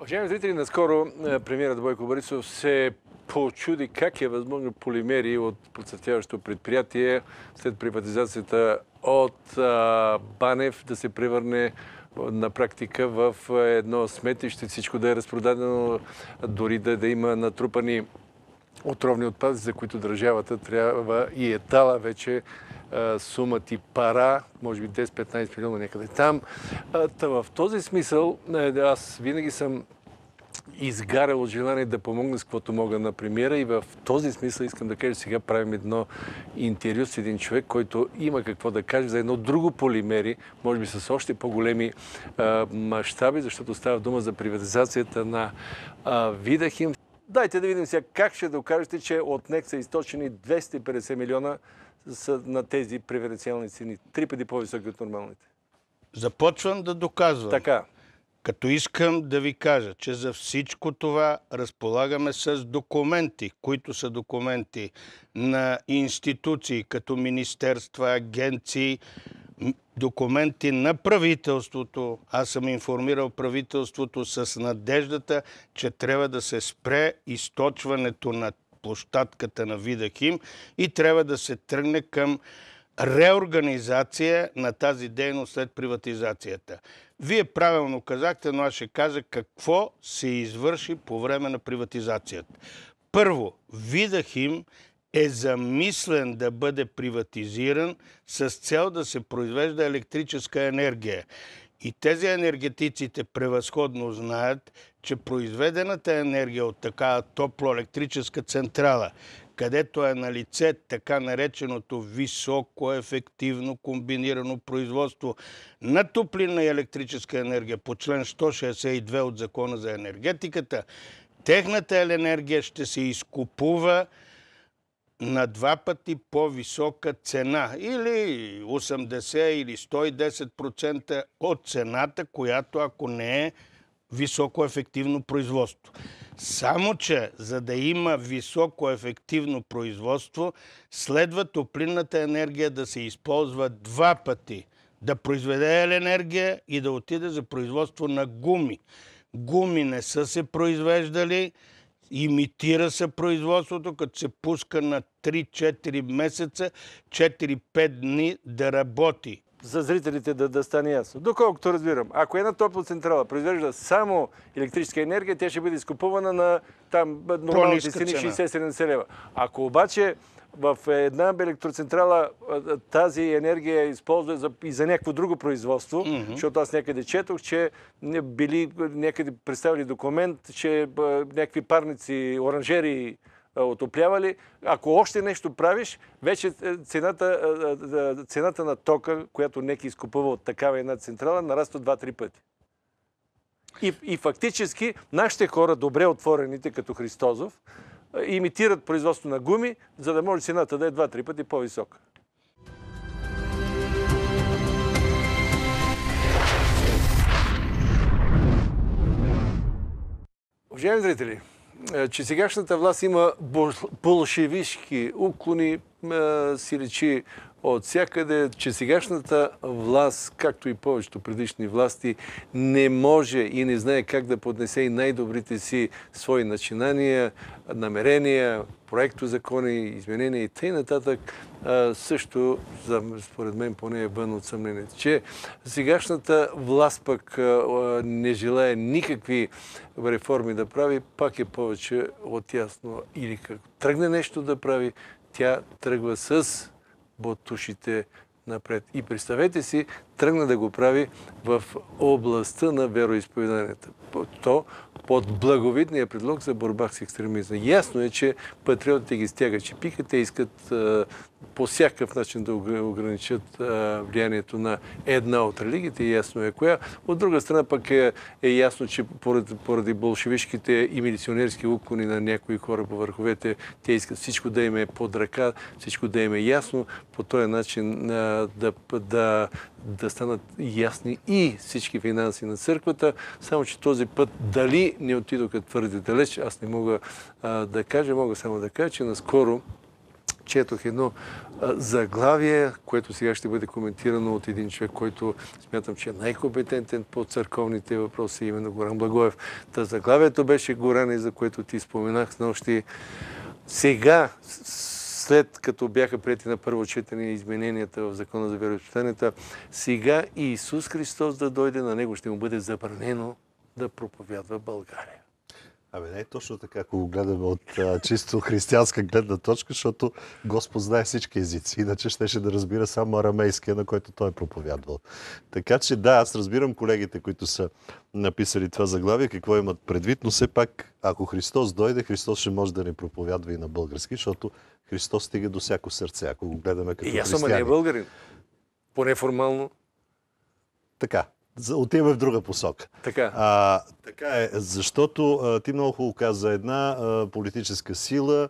Уважаеми зрители, наскоро е, премиерът Бойко Борисов се почуди как е възможно полимери от процъфтяващо предприятие след приватизацията от Банев да се превърне на практика в едно сметище, всичко да е разпродадено, дори да, да има натрупани отровни отпадъци, за които държавата трябва и е дала вече сума ти пара, може би 10-15 милиона някъде там. Та в този смисъл аз винаги съм изгарял от желание да помогна с каквото мога на премиера и в този смисъл искам да кажа, сега правим едно интервю с един човек, който има какво да каже за едно друго полимери, може би с още по-големи мащаби, защото става дума за приватизацията на а, Видахим. Дайте да видим сега как ще докажете, че от НЕК са източени 250 милиона на тези преференциални цени. Три пъти по-високи от нормалните. Започвам да доказвам. Така. Като искам да ви кажа, че за всичко това разполагаме с документи, които са документи на институции, като министерства, агенции, документи на правителството. Аз съм информирал правителството с надеждата, че трябва да се спре източването на площадката на Видахим и трябва да се тръгне към реорганизация на тази дейност след приватизацията. Вие правилно казахте, но аз ще кажа какво се извърши по време на приватизацията. Първо, Видахим е замислен да бъде приватизиран с цел да се произвежда електрическа енергия. И тези енергетиците превъзходно знаят, че произведената енергия от такава топлоелектрическа централа, където е на лице така нареченото високо ефективно комбинирано производство на топлина и електрическа енергия по член 162 от Закона за енергетиката, техната енергия ще се изкупува на два пъти по-висока цена или 80 или 110% от цената, която ако не е високо ефективно производство. Само, че за да има високо ефективно производство, следва топлинната енергия да се използва два пъти. Да произведе енергия и да отиде за производство на гуми. Гуми не са се произвеждали, Имитира се производството, като се пуска на 3-4 месеца, 4-5 дни да работи за зрителите да, да стане ясно. Доколкото разбирам, ако една топлоцентрала произвежда само електрическа енергия, тя ще бъде изкупувана на там нормалните цени 60-70 лева. Ако обаче в една електроцентрала тази енергия използва за, и за някакво друго производство, mm-hmm. защото аз някъде четох, че били някъде представили документ, че някакви парници, оранжери е, отоплявали. Ако още нещо правиш, вече е, цената, е, цената на тока, която неки изкупува от такава една централа, нараства 2-3 пъти. И, и фактически нашите хора, добре отворените като Христозов, имитират производство на гуми, за да може цената да е 2-3 пъти по-висока. Уважаеми зрители, е, че сегашната власт има болшевишки уклони, е, си речи от всякъде, че сегашната власт, както и повечето предишни власти, не може и не знае как да поднесе и най-добрите си свои начинания, намерения, проекто закони, изменения и т.н. нататък, също, според мен, поне е вън от съмнението, че сегашната власт пък не желая никакви реформи да прави, пак е повече от ясно. Или как тръгне нещо да прави, тя тръгва с ботушите напред. И представете си, тръгна да го прави в областта на вероисповеданията. То под благовидния предлог за борба с екстремизма. Ясно е, че патриотите ги стягат чепика, те искат а, по всякакъв начин да ограничат а, влиянието на една от религиите, ясно е коя. От друга страна пък е, е ясно, че поради, поради болшевишките и милиционерски укони на някои хора по върховете, те искат всичко да им е под ръка, всичко да им е ясно, по този начин а, да, да да станат ясни и всички финанси на църквата, само че този път дали не отидоха твърде далеч, аз не мога а, да кажа, мога само да кажа, че наскоро четох едно заглавие, което сега ще бъде коментирано от един човек, който смятам, че е най-компетентен по църковните въпроси, именно Горан Благоев. Та заглавието беше Горане, за което ти споменах с нощи. Сега, след като бяха прияти на първо четене измененията в Закона за вероисповеданията, сега Иисус Христос да дойде на него, ще му бъде забранено да проповядва България. Абе, не е точно така, ако го гледаме от а, чисто християнска гледна точка, защото Господ знае всички езици, иначе щеше да разбира само арамейския, на който той е проповядвал. Така че да, аз разбирам колегите, които са написали това заглавие, какво имат предвид, но все пак, ако Христос дойде, Христос ще може да ни проповядва и на български, защото Христос стига до всяко сърце, ако го гледаме като християни. Е, и аз съм не е българин, поне формално. Така, отива в друга посока. Така. А, така е, защото а, ти много хубаво каза, една а, политическа сила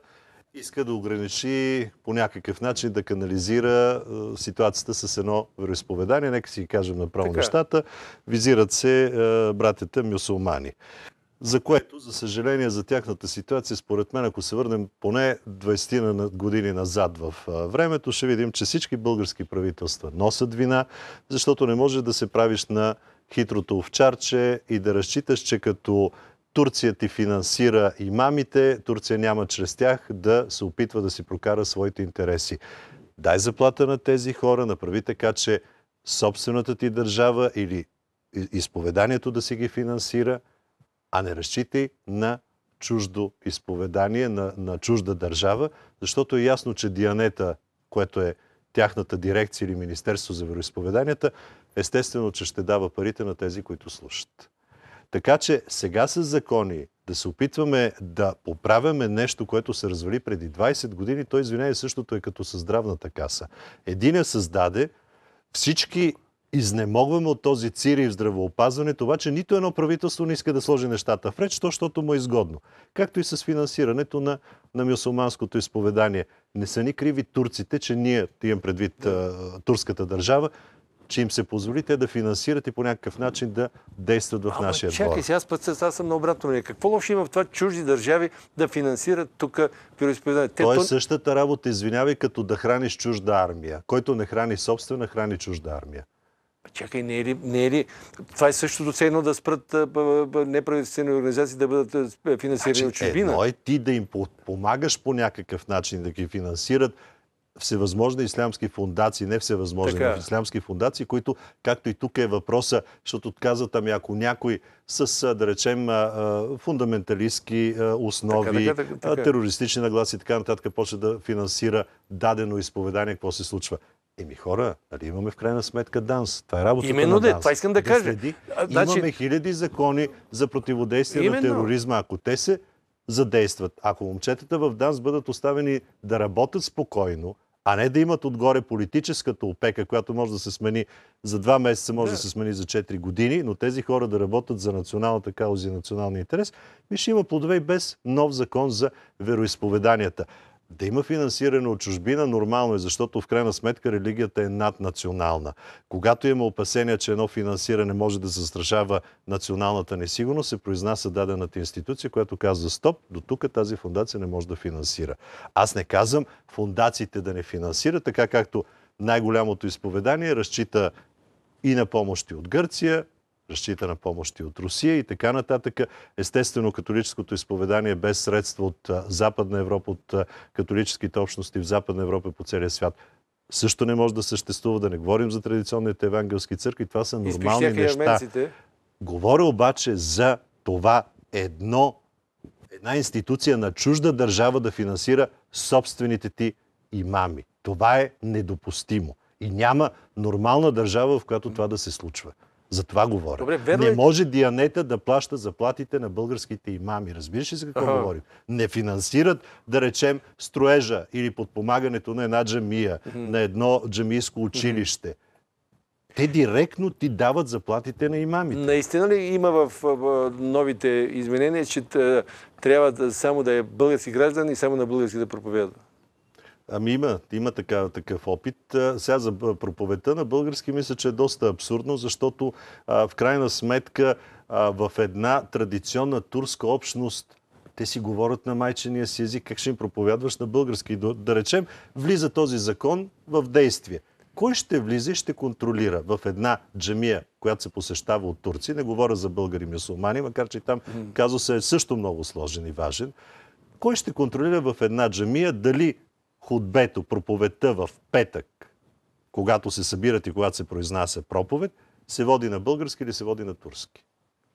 иска да ограничи по някакъв начин да канализира а, ситуацията с едно вероисповедание. Нека си кажем направо така. нещата. Визират се а, братята мюсулмани за което, за съжаление, за тяхната ситуация, според мен, ако се върнем поне 20 години назад в времето, ще видим, че всички български правителства носят вина, защото не можеш да се правиш на хитрото овчарче и да разчиташ, че като Турция ти финансира имамите, Турция няма чрез тях да се опитва да си прокара своите интереси. Дай заплата на тези хора, направи така, че собствената ти държава или изповеданието да си ги финансира – а не разчитай на чуждо изповедание, на, на чужда държава, защото е ясно, че Дианета, което е тяхната дирекция или Министерство за вероисповеданията, естествено, че ще дава парите на тези, които слушат. Така че сега с закони да се опитваме да поправяме нещо, което се развали преди 20 години, то извинение същото е като със здравната каса. Един я създаде, всички изнемогваме от този цири в здравеопазването, обаче нито едно правителство не иска да сложи нещата в реч, защото му е изгодно. Както и с финансирането на, на мюсулманското изповедание. Не са ни криви турците, че ние, имам предвид а, турската държава, че им се позволи те да финансират и по някакъв начин да действат в Ама, нашия чакай, двор. Чакай, аз, път, аз съм на обратно мнение. Какво лошо има в това чужди държави да финансират тук вероисповедание? То е тон... същата работа, извинявай, като да храниш чужда армия. Който не храни собствена, храни чужда армия. Чакай, не е ли, не е ли... Това е същото все едно да спрат неправителствени организации да бъдат финансирани значи, от чужбина. Едно е ти да им помагаш по някакъв начин да ги финансират всевъзможни ислямски фундации, не всевъзможни, така. Е. но ислямски фундации, които, както и тук е въпроса, защото казват, ами ако някой с, да речем, фундаменталистски основи, така, така, терористични нагласи и така нататък, почне да финансира дадено изповедание, какво се случва? Еми хора, нали имаме в крайна сметка данс. Това е работата Именно на данс. това искам да, кажа. Да имаме значи... Имаме хиляди закони за противодействие Именно. на тероризма. Ако те се задействат, ако момчетата в данс бъдат оставени да работят спокойно, а не да имат отгоре политическата опека, която може да се смени за два месеца, може да, да се смени за 4 години, но тези хора да работят за националната кауза и националния интерес, ми ще има плодове и без нов закон за вероисповеданията да има финансиране от чужбина, нормално е, защото в крайна сметка религията е наднационална. Когато има опасения, че едно финансиране може да застрашава националната несигурност, се произнася дадената институция, която казва стоп, до тук тази фундация не може да финансира. Аз не казвам фундациите да не финансират, така както най-голямото изповедание разчита и на помощи от Гърция, защита на помощи от Русия и така нататък. Естествено, католическото изповедание без средства от Западна Европа, от католическите общности в Западна Европа по целия свят също не може да съществува, да не говорим за традиционните евангелски църкви. Това са нормални неща. Говоря обаче за това едно, една институция на чужда държава да финансира собствените ти имами. Това е недопустимо. И няма нормална държава, в която това да се случва. За това говоря. Добре, верно... Не е. може Дианета да плаща заплатите на българските имами. Разбираш ли за какво ага. говорим? Не финансират, да речем, строежа или подпомагането на една джамия, mm-hmm. на едно джамийско училище. Mm-hmm. Те директно ти дават заплатите на имамите. Наистина ли има в, в новите изменения, че е, трябва да, само да е български граждан и само на български да проповядва? Ами има, има така, такъв опит. Сега за проповедта на български мисля, че е доста абсурдно, защото а, в крайна сметка а, в една традиционна турска общност те си говорят на майчения си език, как ще им проповядваш на български. Да, да речем, влиза този закон в действие. Кой ще влиза и ще контролира в една джамия, която се посещава от турци, не говоря за българи мюсулмани, макар че там казва се е също много сложен и важен. Кой ще контролира в една джамия дали худбето, проповедта в петък, когато се събират и когато се произнася проповед, се води на български или се води на турски.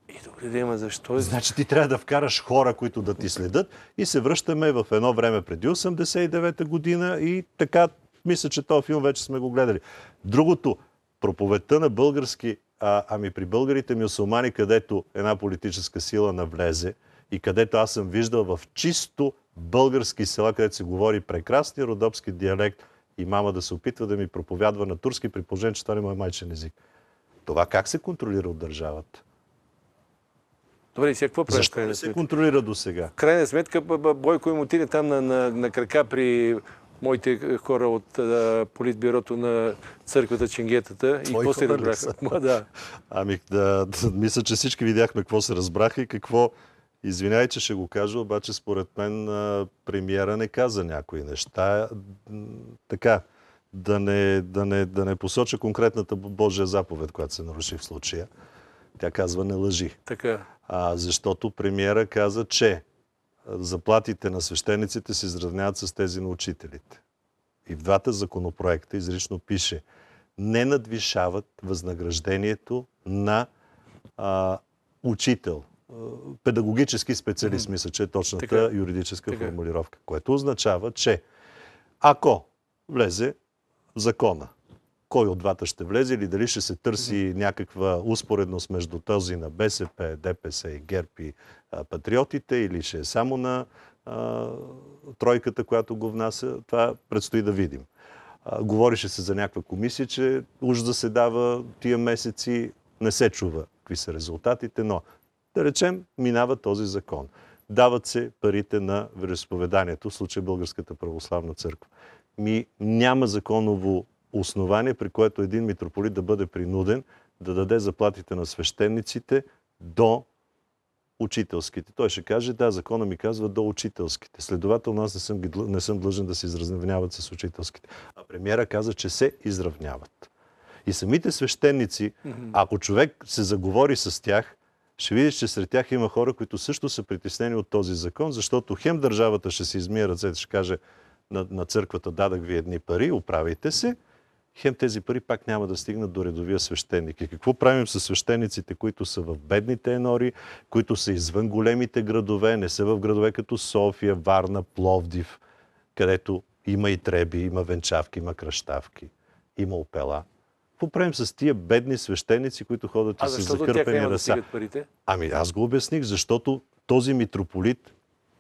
И добре да има защо. Значи ти трябва да вкараш хора, които да ти следят и се връщаме в едно време преди 89-та година и така мисля, че този филм вече сме го гледали. Другото, проповедта на български, а, ами при българите мюсулмани, където една политическа сила навлезе и където аз съм виждал в чисто български села, където се говори прекрасни родопски диалект и мама да се опитва да ми проповядва на турски, при положение, че това не му е майчен език. Това как се контролира от държавата? Добре, сега какво правиш? Защо не се контролира до сега? крайна сметка, Бойко им отиде там на, на, на крака при моите хора от а, политбюрото на църквата Ченгетата Твои и какво се разбраха. Да. Ами, да, мисля, че всички видяхме какво се разбраха и какво Извинявай, че ще го кажа, обаче според мен премиера не каза някои неща. Така, да не, да не, да не посоча конкретната Божия заповед, която се наруши в случая. Тя казва не лъжи. Така. А, защото премиера каза, че заплатите на свещениците се изравняват с тези на учителите. И в двата законопроекта изрично пише не надвишават възнаграждението на а, учител, педагогически специалист, мисля, че е точната е. юридическа е. формулировка, което означава, че ако влезе закона, кой от двата ще влезе или дали ще се търси някаква успоредност между този на БСП, ДПС и ГЕРБ и патриотите или ще е само на тройката, която го внася, това предстои да видим. говорише се за някаква комисия, че уж заседава тия месеци, не се чува какви са резултатите, но да речем, минава този закон. Дават се парите на вероисповеданието, в случай Българската православна църква. Ми няма законово основание, при което един митрополит да бъде принуден да даде заплатите на свещениците до учителските. Той ще каже, да, закона ми казва до учителските. Следователно аз не съм, ги, не съм длъжен да се изравняват с учителските. А премиера каза, че се изравняват. И самите свещеници, mm-hmm. ако човек се заговори с тях, ще видиш, че сред тях има хора, които също са притеснени от този закон, защото хем държавата ще се измие ръцете, ще каже на, на църквата дадах ви едни пари, управите се, хем тези пари пак няма да стигнат до редовия свещеник. И какво правим с свещениците, които са в бедните енори, които са извън големите градове, не са в градове като София, Варна, Пловдив, където има и треби, има венчавки, има кръщавки, има опела. Какво правим с тия бедни свещеници, които ходят и с закърпени ръса? Да ами аз го обясних, защото този митрополит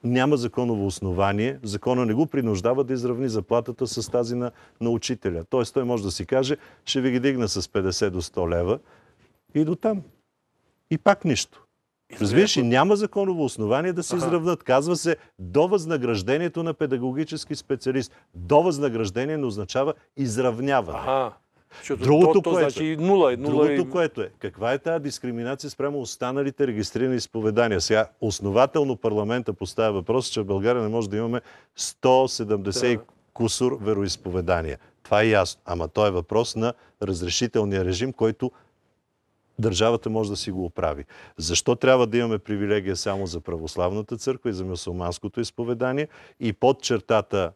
няма законово основание. Закона не го принуждава да изравни заплатата с тази на, на учителя. Тоест той може да си каже, ще ви ги дигна с 50 до 100 лева и до там. И пак нищо. Разбираш, и няма законово основание да се изравнат. Казва се до възнаграждението на педагогически специалист. До възнаграждение не означава изравняване. Защото другото, то, то което, е- значи нула, е, нула другото и... Е- което е, каква е тази дискриминация спрямо останалите регистрирани изповедания? Сега основателно парламента поставя въпрос, че в България не може да имаме 170 да. кусор вероисповедания. Това е ясно. Ама то е въпрос на разрешителния режим, който държавата може да си го оправи. Защо трябва да имаме привилегия само за православната църква и за мусулманското изповедание и под чертата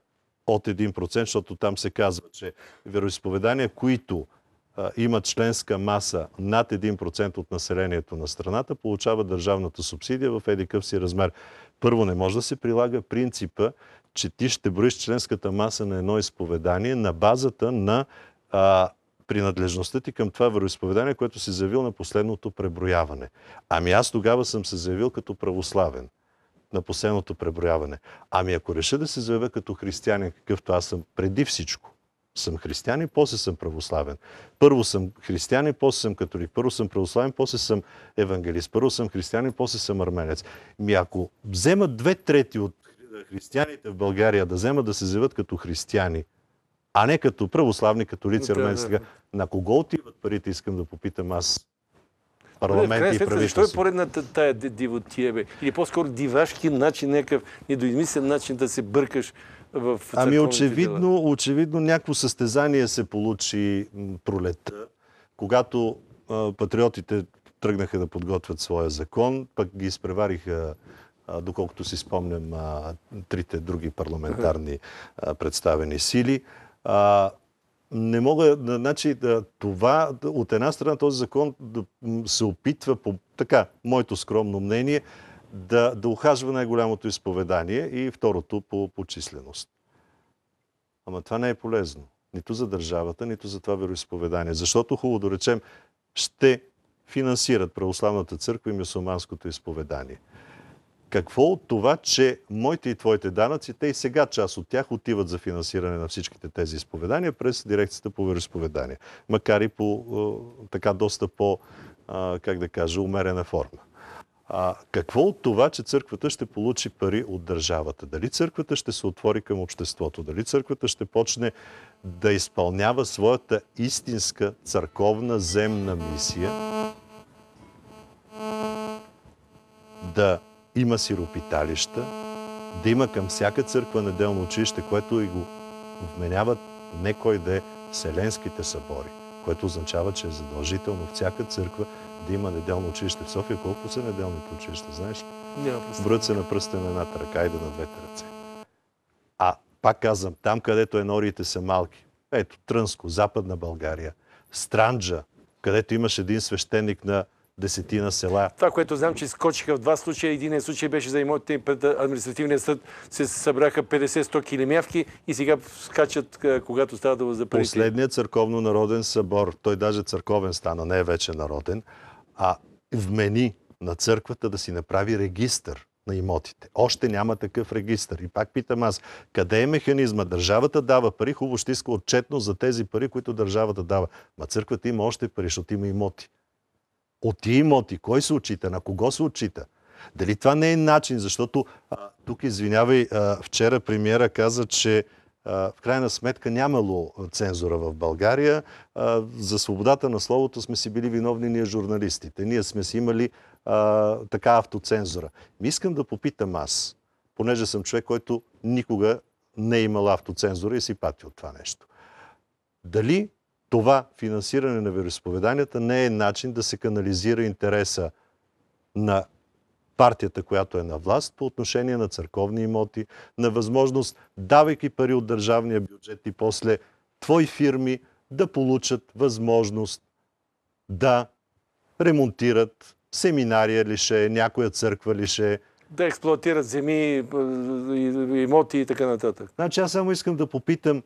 под 1%, защото там се казва, че вероисповедания, които а, имат членска маса над 1% от населението на страната, получават държавната субсидия в едикъв си размер. Първо, не може да се прилага принципа, че ти ще броиш членската маса на едно изповедание на базата на а, принадлежността ти към това вероисповедание, което си заявил на последното преброяване. Ами аз тогава съм се заявил като православен на последното преброяване. Ами ако реша да се заявя като християнин, какъвто аз съм преди всичко, съм християн и после съм православен. Първо съм християнин и после съм католик. Първо съм православен, после съм евангелист. Първо съм християн после съм арменец. Ми ако вземат две трети от християните в България да вземат да се заявят като християни, а не като православни, католици, арменец, да, да. на кого отиват парите, искам да попитам аз парламент Бъде, и правителство. Защо е поредната тая дивотия, бе? Или по-скоро дивашки начин, някакъв недоизмислен начин да се бъркаш в Ами очевидно, дела. очевидно някакво състезание се получи пролет. когато а, патриотите тръгнаха да подготвят своя закон, пък ги изпревариха доколкото си спомням трите други парламентарни представени сили не мога, значи това от една страна този закон се опитва по така, моето скромно мнение, да, да ухажва най-голямото изповедание и второто по, по численост. Ама това не е полезно. Нито за държавата, нито за това вероисповедание. Защото, хубаво да речем, ще финансират православната църква и мюсулманското изповедание. Какво от това, че моите и твоите данъци, те и сега част от тях отиват за финансиране на всичките тези изповедания през дирекцията по вероисповедания, макар и по е, така доста по, е, как да кажа, умерена форма. А, какво от това, че църквата ще получи пари от държавата? Дали църквата ще се отвори към обществото? Дали църквата ще почне да изпълнява своята истинска църковна земна мисия? Да има сиропиталища, да има към всяка църква неделно училище, което и го вменяват не кой да е Вселенските събори, което означава, че е задължително в всяка църква да има неделно училище. В София колко са неделните училища, знаеш? Няма се на пръста на едната ръка и да на двете ръце. А пак казвам, там където енориите са малки, ето Трънско, Западна България, Странджа, където имаш един свещеник на десетина села. Това, което знам, че скочиха в два случая. Един случай беше за имотите пред административния съд. Се събраха 50-100 килимявки и сега скачат, когато става да за парите. Последният църковно-народен събор, той даже църковен стана, не е вече народен, а вмени на църквата да си направи регистър на имотите. Още няма такъв регистр. И пак питам аз, къде е механизма? Държавата дава пари, хубаво ще иска отчетно за тези пари, които държавата дава. Ма църквата има още пари, защото има имоти от имоти, кой се отчита, на кого се отчита. Дали това не е начин, защото а, тук, извинявай, а, вчера премиера каза, че в крайна сметка нямало цензура в България. За свободата на словото сме си били виновни ние журналистите. Ние сме си имали а, така автоцензура. искам да попитам аз, понеже съм човек, който никога не е имал автоцензура и си пати от това нещо. Дали това финансиране на вероисповеданията не е начин да се канализира интереса на партията, която е на власт, по отношение на църковни имоти, на възможност, давайки пари от държавния бюджет и после твои фирми да получат възможност да ремонтират семинария е лише, някоя църква лише. Да експлуатират земи, е, е, имоти и така нататък. Значи аз само искам да попитам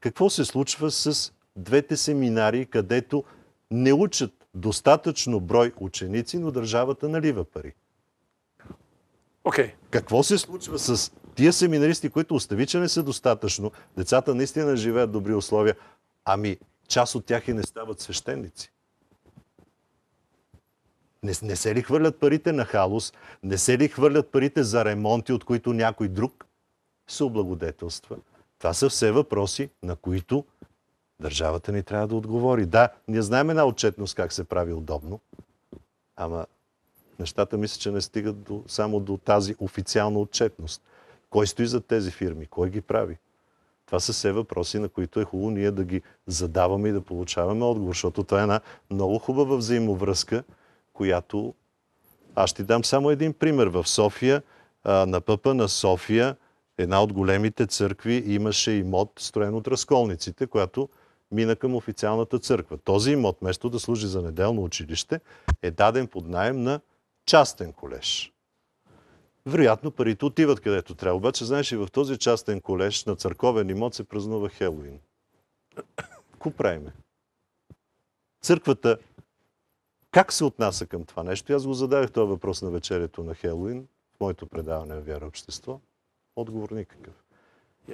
какво се случва с двете семинари, където не учат достатъчно брой ученици, но държавата налива пари. Okay. Какво се случва с тия семинаристи, които остави, че не са достатъчно, децата наистина живеят добри условия, ами част от тях и не стават свещеници. Не, не се ли хвърлят парите на халус, не се ли хвърлят парите за ремонти, от които някой друг се облагодетелства? Това са все въпроси, на които Държавата ни трябва да отговори. Да, ние знаем една отчетност как се прави удобно, ама нещата мисля, че не стигат до, само до тази официална отчетност. Кой стои за тези фирми? Кой ги прави? Това са все въпроси, на които е хубаво ние да ги задаваме и да получаваме отговор, защото това е една много хубава взаимовръзка, която аз ще дам само един пример. В София, на пъпа на София, една от големите църкви имаше имот, строен от разколниците, която мина към официалната църква. Този имот, вместо да служи за неделно училище, е даден под найем на частен колеж. Вероятно парите отиват където трябва. Обаче, знаеш, и в този частен колеж на църковен имот се празнува Хелоин. Ко правиме? Църквата как се отнася към това нещо? Аз го зададах този въпрос на вечерието на Хелоин, в моето предаване в Вяра Общество. Отговор никакъв.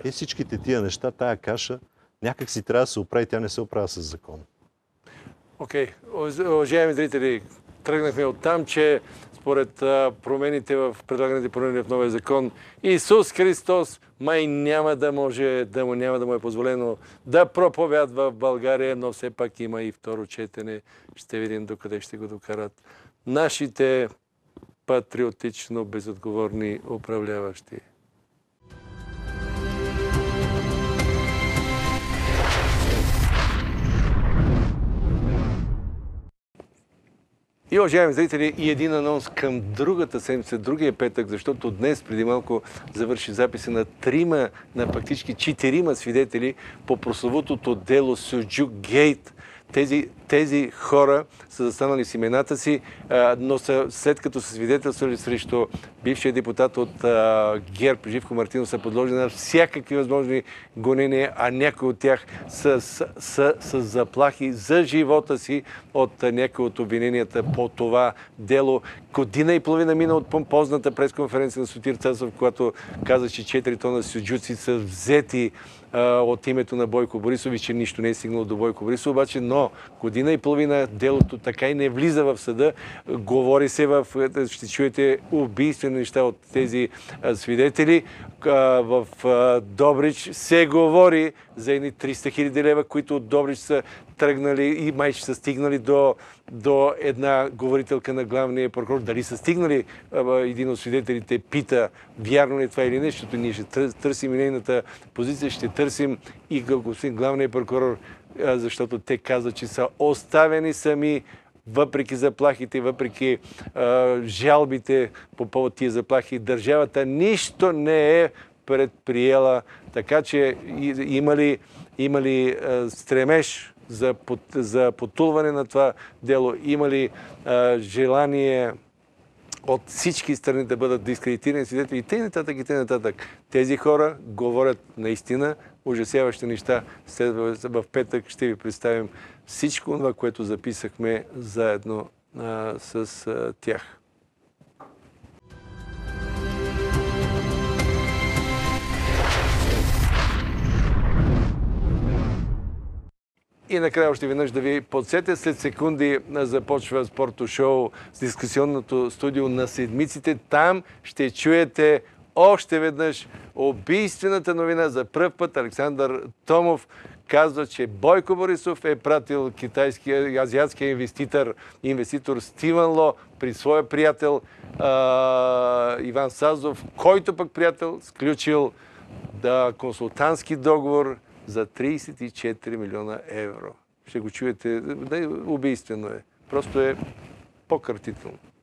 И е, всичките тия неща, тая каша – някак си трябва да се оправи, тя не се оправя с закон. Окей, okay. уважаеми зрители, тръгнахме от там, че според промените в предлаганите промени в новия закон, Исус Христос май няма да може, да му няма да му е позволено да проповядва в България, но все пак има и второ четене. Ще видим докъде ще го докарат нашите патриотично безотговорни управляващи. И, уважаеми зрители, и един анонс към другата седмица, другия петък, защото днес преди малко завърши записа на трима, на практически четирима свидетели по прословутото дело Суджук Гейт – тези, тези хора са застанали с имената си, но са, след като са свидетелствали срещу бившия депутат от а, ГЕРБ Живко Мартинов, са подложени на всякакви възможни гонения, а някои от тях са, са, са, са заплахи за живота си от някои от обвиненията по това дело. Година и половина мина от помпозната пресконференция на Сотир Цасов, когато каза, че 4 тона сюджуци са взети от името на Бойко Борисов че нищо не е стигнало до Бойко Борисов, обаче, но година и половина делото така и не влиза в съда. Говори се в, ще чуете убийствени неща от тези свидетели. В Добрич се говори за едни 300 хиляди лева, които от Добрич са тръгнали и май ще са стигнали до, до една говорителка на главния прокурор. Дали са стигнали, един от свидетелите пита, вярно ли е това или не, защото ние ще търсим и нейната позиция, ще търсим и господин главния прокурор, защото те казват, че са оставени сами въпреки заплахите, въпреки а, жалбите по повод тия заплахи, държавата нищо не е предприела. Така че има ли, има ли а, стремеж за, под, за потулване на това дело? Има ли а, желание от всички страни да бъдат дискредитирани свидетели и те нататък и те нататък. Тези хора говорят наистина ужасяващи неща. След в петък ще ви представим всичко това, което записахме заедно а, с а, тях. И накрая още веднъж да ви подсетя. След секунди започва спорто шоу с дискусионното студио на седмиците. Там ще чуете още веднъж убийствената новина за пръв път. Александър Томов казва, че Бойко Борисов е пратил китайския, азиатския инвеститор, инвеститор Стивен Ло при своя приятел а, Иван Сазов, който пък приятел сключил да, консултантски договор за 34 милиона евро. Ще го чуете, убийствено е. Просто е по-къртително.